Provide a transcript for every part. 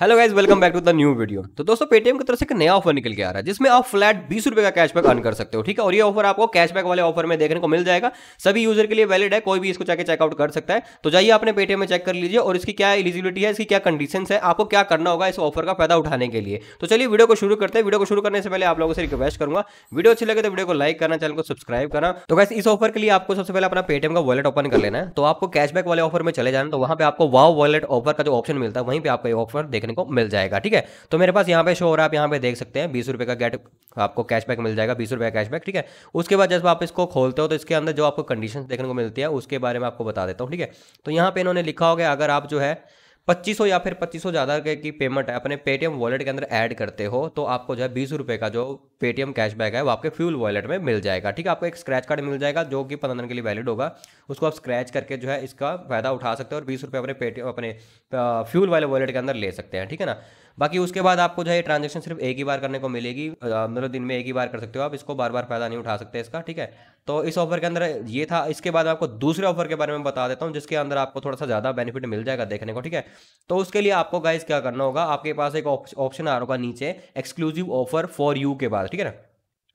hello guys welcome back to the new video तो दोस्तों Paytm की तरफ से एक नया ऑफर निकल के आ रहा है जिसमें आप फ्लैट बीस रुपए का कैशबैक अर्न कर सकते हो ठीक है और ये ऑफर आपको कैशबैक वाले ऑफर में देखने को मिल जाएगा सभी यूजर के लिए वैलिड है कोई भी इसको जाकर चेकआउट कर सकता है तो जाइए आपने पेटीएम में चेक कर लीजिए और इसकी क्या एलिजिबिलिटी है इसकी क्या कंडीशन है आपको क्या करना होगा इस ऑफर का फायदा उठाने के लिए तो चलिए वीडियो को शुरू करते हैं वीडियो को शुरू करने से पहले आप लोगों से रिक्वेस्ट करूंगा वीडियो अच्छी लगे तो वीडियो को लाइक करना चैनल को सब्सक्राइब करना तो वैसे इस ऑफर के लिए आपको सबसे पहले अपना पेटीएम का वॉलेट ओपन कर लेना है तो आपको कैशबैक वाले ऑफर में चले जाना तो वहां पर आपको वाव वॉलेट ऑफर का जो ऑप्शन मिलता है वहीं पर आपको ऑफर देखने देखने को मिल जाएगा ठीक है तो मेरे पास यहाँ पे शो हो रहा है आप यहाँ पे देख सकते हैं बीस रुपये का गेट आपको कैशबैक मिल जाएगा बीस रुपये का कैशबैक ठीक है उसके बाद जब आप इसको खोलते हो तो इसके अंदर जो आपको कंडीशन देखने को मिलती है उसके बारे में आपको बता देता हूँ ठीक है तो यहाँ पे इन्होंने लिखा हो अगर आप जो है पच्चीस या फिर पच्चीस ज़्यादा की पेमेंट है अपने पेटीएम वॉलेट के अंदर ऐड करते हो तो आपको जो है बीस रुपये का जो पेटीएम कैशबैक है वो आपके फ्यूल वॉलेट में मिल जाएगा ठीक है आपको एक स्क्रैच कार्ड मिल जाएगा जो कि पंद्रह दिन के लिए वैलिड होगा उसको आप स्क्रैच करके जो है इसका फायदा उठा सकते हो और बीस रुपये अपने पेटीएम अपने फ्यूल वाले वॉलेट के अंदर ले सकते हैं ठीक है ना बाकी उसके बाद आपको जो है ट्रांजेक्शन सिर्फ एक ही बार करने को मिलेगी मतलब दिन में एक ही बार कर सकते हो आप इसको बार बार फायदा नहीं उठा सकते इसका ठीक है तो इस ऑफर के अंदर ये था इसके बाद आपको दूसरे ऑफर के बारे में बता देता हूँ जिसके अंदर आपको थोड़ा सा ज़्यादा बेनिफिट मिल जाएगा देखने को ठीक है तो उसके लिए आपको गाइज क्या करना होगा आपके पास एक ऑप्शन आ रहा होगा नीचे एक्सक्लूसिव ऑफर फॉर यू के बाद ठीक है ना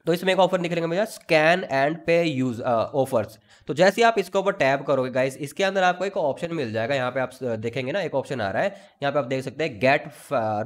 तो इसमें एक ऑफर निकलेगा मेरा scan and pay use offers तो जैसे आप इसके ऊपर टैप करोगे गाइस इसके अंदर आपको एक ऑप्शन मिल जाएगा यहाँ पे आप uh, देखेंगे ना एक ऑप्शन आ रहा है यहाँ पे आप देख सकते हैं गेट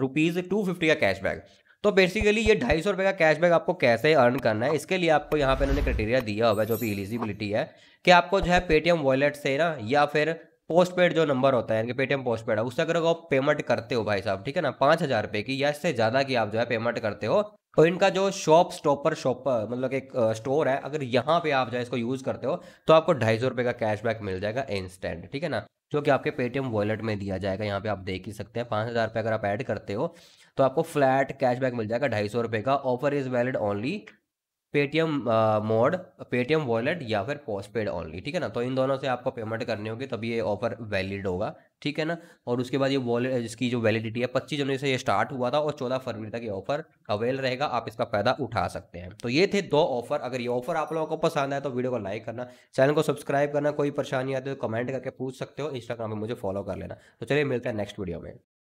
रुपीज टू फिफ्टी का कैशबैक तो बेसिकली ये ढाई सौ रुपये का कैशबैक आपको कैसे अर्न करना है इसके लिए आपको यहाँ पे इन्होंने क्राइटेरिया दिया होगा जो भी एलिजिबिलिटी है कि आपको जो है पेटीएम वॉलेट से ना या फिर पोस्ट पेड जो नंबर होता है पेटीएम पोस्ट पेड है उससे अगर आप पेमेंट करते हो भाई साहब ठीक है ना पाँच हज़ार रुपये की या इससे ज़्यादा की आप जो है पेमेंट करते हो तो इनका जो शॉप स्टॉपर शॉपर मतलब एक स्टोर है अगर यहाँ पे आप जो है इसको यूज़ करते हो तो आपको ढाई सौ का कैशबैक मिल जाएगा इंस्टेंट ठीक है ना जो कि आपके पेटीएम वॉलेट में दिया जाएगा यहाँ पे आप देख ही सकते हैं पाँच हज़ार रुपये अगर आप ऐड करते हो तो आपको फ्लैट कैशबैक मिल जाएगा ढाई सौ रुपये का offer is valid only Paytm mode Paytm wallet या फिर पोस्टपेड ओनली ठीक है ना तो इन दोनों से आपको पेमेंट करनी होगी तभी ये ऑफर वैलिड होगा ठीक है ना और उसके बाद ये वॉलेट इसकी जो वैलिडिटी है पच्चीस जनवरी से ये स्टार्ट हुआ था और चौदह फरवरी तक ये ऑफर अवेल रहेगा आप इसका फायदा उठा सकते हैं तो ये थे दो ऑफर अगर ये ऑफर आप लोगों को पसंद आए तो वीडियो को लाइक करना चैनल को सब्सक्राइब करना कोई परेशानी आती है तो कमेंट करके पूछ सकते हो इंस्टाग्राम पर मुझे फॉलो कर लेना तो चलिए मिलते हैं नेक्स्ट वीडियो में